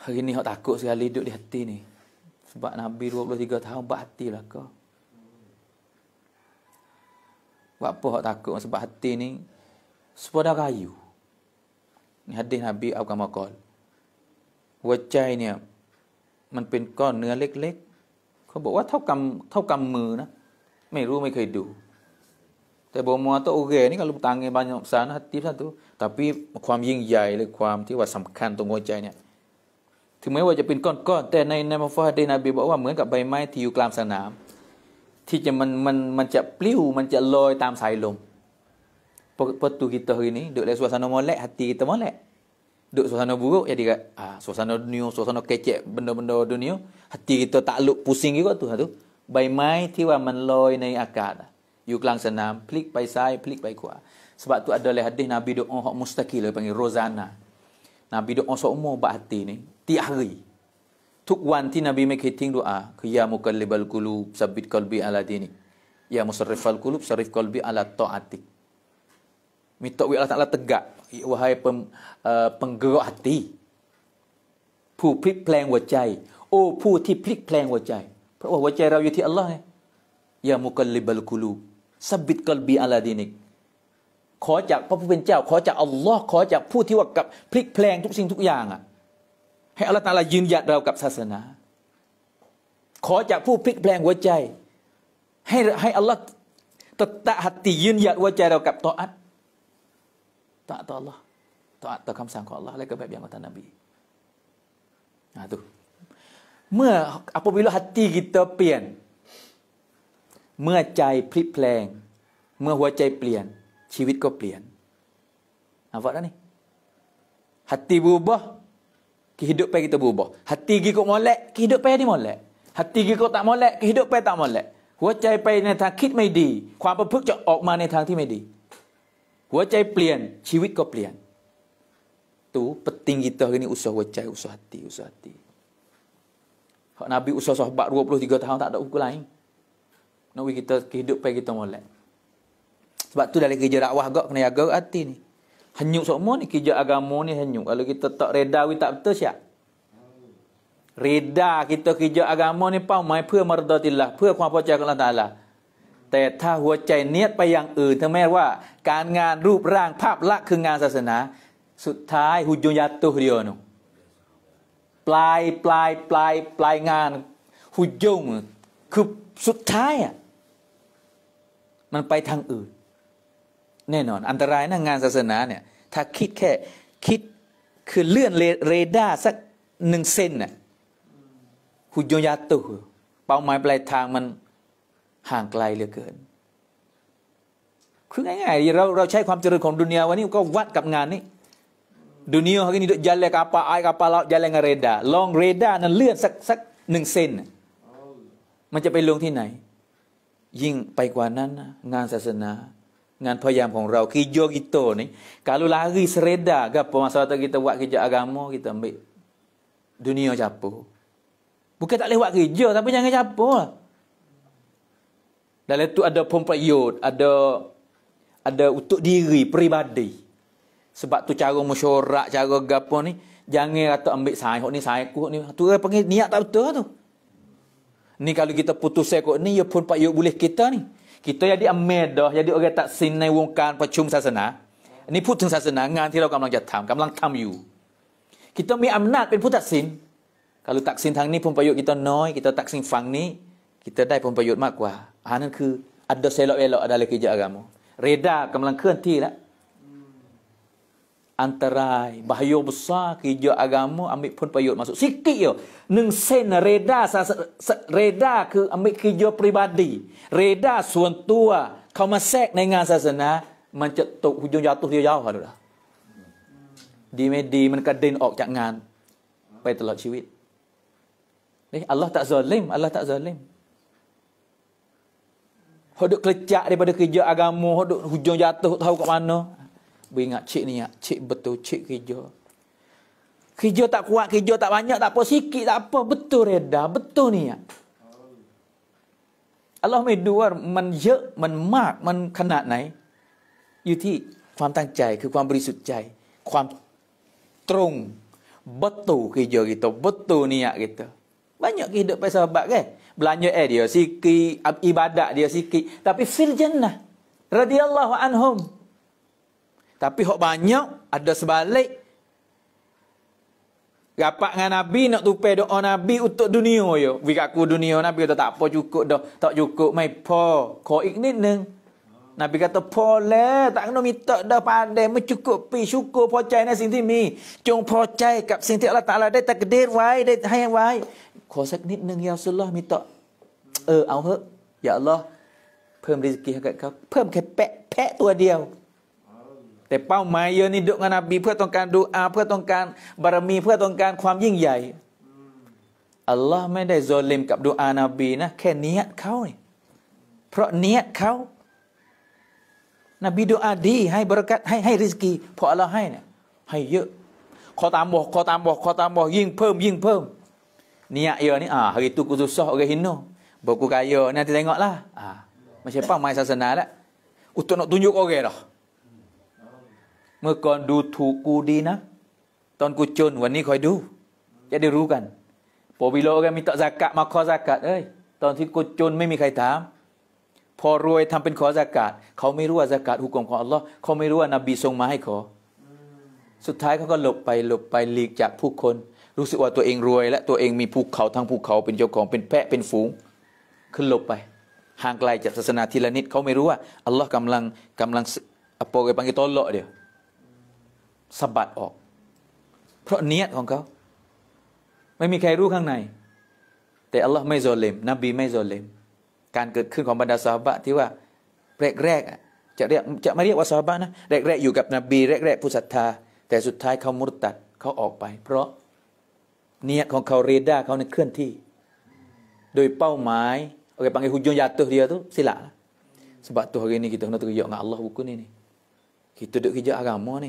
Hari ni hak takut sekali duduk di hati ni. Sebab Nabi 23 tahun buat hati lah kau. Buat apa hak takut sebab hati ni sepada kayu. Ni hadis Nabi Abu Kamakol. Wajah ni มันเป็นก้อนเนื้อเล็กๆเขาบอกว่าเท่ากำเท่ากำมือนะ ไม่รู้ไม่เคยดู แต่บมัวตัวโอเกนี่ก็ลุกตังไงบางอย่างสารนะทิพย์ท่านตุแต่ความยิ่งใหญ่หรือความที่ว่าสำคัญตรงหัวใจเนี่ยถึงแม้ว่าจะเป็นก้อนๆแต่ในในมุฟฮัดีนบีบอกว่าเหมือนกับใบไม้ที่อยู่กลางสนามที่จะมันมันมันจะปลิ้วมันจะลอยตามสายลมประตูกิตาหินี้ดูแลสุสานมอและหัตตีกิตามอและดูสุสานบุกอย่าดีกับสุสานดุนิโอสุสานเคเจ็บันดบันดดุนิโอหัตตีกิตาตะลุพุซิงกิโกตุฮะตุใบไม้ที่ว่ามันลอยในอากาศอยู่กลางสนามพลิกไปซ้ายพลิกไปขวาสบัตุอัดเลยหัดดีนบีดูอ๋อมุสตะกีเลยเป็นโรซานะนบีดูอ๋อสมมบัตตีนี้ tiap hari. Tuk wan ti Nabi mai kiting doa ke ya mukallibal qulub sabbit qalbi ala dinik. Ya musarrifal qulub sarif qalbi ala taatik. Minta wi Allah Taala tegak wahai pem, uh, penggerak hati ผู้พลิกแปลงหัวใจโอ้ผู้ที่พลิกแปลงหัวใจเพราะว่าหัวใจเราอยู่ที่อัลลอฮ์ไงยามุกัลลิบัลกุลูสับบิดกัลบีอัลาดินิกขอจากพระผู้เป็นเจ้า ขอจากอัลลอฮ์ขอจากผู้ที่ว่ากับพลิกแปลงทุกสิ่งทุกอย่างอ่ะให้อัลลอฮฺตาลายืนหยัดเรากับศาสนา ขอจากผู้พลิกแปลงหัวใจ ให้ให้อัลลอฮฺตตะหัตติยืนหยัดหัวใจเรากับตออัตตะตออัลลอฮ์ตออัตตอคำสั่งของอัลลอฮ์และก็แบบอย่างของท่านนบีนะทุกเมื่ออ p ป b ิโลหัตติกิตเปลี่ยน เมื่อใจพลิกแปลง เมื่อหัวใจเปลี่ยนชีวิตก็เปลี่ยนอาวแล้วนี่หัตติบูบะ kehidupan kita berubah. Hati gigi kok molek, kehidupan ni molek. Hati gigi kok tak molek, kehidupan tak molek. Hati ใจ pergi ในทางคิดไม่ดีความประพฤติจะออกมาในทางที่ไม่ดี Hati ใจเปลี่ยนชีวิตก็เปลี่ยน Tu penting kita hari ni usah hati, usah hati, usah hati. Hak Nabi usah sahabat 23 tahun tak ada hukum lain. Nabi kita kehidupan kita molek. Sebab tu dalam kerja dakwah gak kena jaga hati ni. Hanyuk semua ni kerja agama ni hanyuk. Kalau kita tak reda k i tak betul siap. Reda kita kerja agama ni pau mai เพื่อมรดาติลาเพื่อความพอใจของ a ัล a อฮ a ตาลแต่ถ้าหัวใจเนียดไปอย่างอื่นถึงแม้ว่า การงานรูปร่างภาพลักษณ์คืองานศาสนา สุดท้ายหุจุยาตุเดียวนุปลายปลายปลายปลายงานหุจุงคือสุดท้ายอ่ะมันไปทางอื่นแน่นอนอันตรายนะงานศาสนาเนี่ยถ้าคิดแค่คิดคือเลื่อนเรดาร์สักหนึ่งเซนน่ะหุยยาตุเป้าหมายปลายทางมันห่างไกลเหลือเกินคือง่ายๆเราเราใช้ความเจริญของดุนยาวันนี้ก็วัดกับงานนี้ดุนยาเขาก็นี่ยันเลกาปาไอกาปาเรายันเลงเรดาร์ลองเรดาร์นั้นเลื่อนสักสักหนึ่งเซนมันจะไปลงที่ไหน ยิ่งไปกว่านั้นงานศาสนา dengan payam kong rau kerja kita ni kalau lari sereda ke apa masalah kita buat kerja agama kita ambil dunia capo bukan tak boleh buat kerja tapi jangan capo lah dalam itu ada pompayut ada ada untuk diri peribadi sebab tu cara mesyuarat cara gapo ni jangan rata ambil saya ni saya ku ni tu panggil niat tak betul tu ni kalau kita putus saya ni ya pun pak yuk boleh kita ni kita jadi amid dah jadi orang tak sin ในวงการประชุมศาสนา อันนี้พูดถึงศาสนางานที่เรากำลังจะทำกำลังทำอยู่ kita มีอำนาจเป็นผู้ตัดสิน kalau ตักสินทางนี้ผลประโยชน์ kita น้อย kita ตักสินฝั่งนี้ kita ได้ผลประโยชน์มากกว่าอันนั้นคืออัดเซลเอลอ ada kerja agama เรดากํกำลังเคลื่อนที่แล้ว antara bahaya besar kerja agama ambil pun payut masuk sikit yo neng sen reda sa reda ke ambil kerja peribadi reda suan tua kau masak dengan sasana mencetuk hujung jatuh dia jauh dah di medi menkadin ok jangan pai telah ciwit Eh, Allah tak zalim. Allah tak zalim. Hodok kelecak daripada kerja agama. Hodok hujung jatuh tahu kat mana. Beringat cik ni, cik betul, cik kerja. Kerja tak kuat, kerja tak banyak, tak apa, sikit tak apa. Betul reda, betul ni. Allah mai dua man ye man mak man khanat nai yu thi kwam tang chai ke kwam berisut chai kwam trung betu ke jo kita betu niat kita banyak ke hidup pasal sahabat kan belanja eh dia sikit ibadat dia sikit tapi fil jannah radhiyallahu anhum Tapi hok banyak ada sebalik. Rapat dengan Nabi nak tupai doa Nabi untuk dunia yo. Wika aku dunia Nabi kata tak apa cukup dah. Tak cukup mai po. Ko iknit neng. Nabi kata po le tak kena minta dah pandai mencukup pi syukur po cai na sing mi. Jong po cai kap sing Allah Taala dai takdir wai dai hai wai. Ko sak nit neng ya Rasulullah minta. Eh au he. Ya Allah เพิ่มริสกีให้กับเขาเพิ่มแค่แปะแพะตัวเดียวแต่เป้าหมายเยอะนี่ดุงานบีเพื่อต้องการดูอาเพื่อต้องการบารมีเพื่อต้องการความยิ่งใหญ่อัลลอฮ์ไม่ได้โซลิมกับดูอานาบีนะแค่เนี้ยเขาเพราะเนี้ยเขานบีดูอาดี ให้บรักัตให้ให้ริสกีพออัลลอฮ์ให้เนี่ยให้เยอะ ขอตามบอกขอตามบอกขอตามบอก ยิ่งเพิ่มยิ่งเพิ่มเ n ยเยอะนี่อ่าฮิตุกุ u ุซอ a h o r a n น hina b ก k u k ย y a n a n ย i t ี่ g o k เงาะละอ่าไม่ใช่เป้าหมายศาสนาละอุตโนตุ j ุกโอเกะหรอเมื่อก่อนดูถูกกูดีนะ ตอนกูจนวันนี้คอยดูจะได้รู้กันปบิโลก็มีตะจากะมาขอจากะเอ้ยตอนที่กูจนไม่มีใครถาม พอรวยทำเป็นขอจากกะเขาไม่รู้ว่าจากกะหุกกลมของอัลลอฮ์เขาไม่รู้ว่านบีทรงมาให้ขอ สุดท้ายเขาก็หลบไปหลบไปหลีกจากผู้คน รู้สึกว่าตัวเองรวยและตัวเองมีภูเขาทั้งภูเขาเป็นเจ้าของเป็นแพะเป็นฝูง ขึ้นหลบไปห่างไกลจากศาสนาทีละนิดเขาไม่รู้ว่าอัลลอฮ์กำลังกำลังอโปกไปบังกิโตโลเดียวสะบัดออก เพราะเนียดของเขา ไม่มีใครรู้ข้างใน แต่อัลลอฮ์ไม่โซเลมนบีไม่โซเลมการเกิดขึ้นของบรรดาสาบะที่ว่า แรกๆจะเรียกจะไม่เรียกว่าสาบะนะแรกๆอยู่กับนบีแรกๆผู้ศรัทธาแต่สุดท้ายเขามุตตัดเขาออกไป เพราะเนียดของเขาเรดาร์เขาในเคลื่อนที่ โดยเป้าหมายโอเค p a ง g g หุ่ u ยาตัวเดียวตัวสิละสบัดตัว b a b นี่ a ิ i ni k i t กิจ n a teriak dengan a l l a ุ buku ni n ิ Kita duk k e r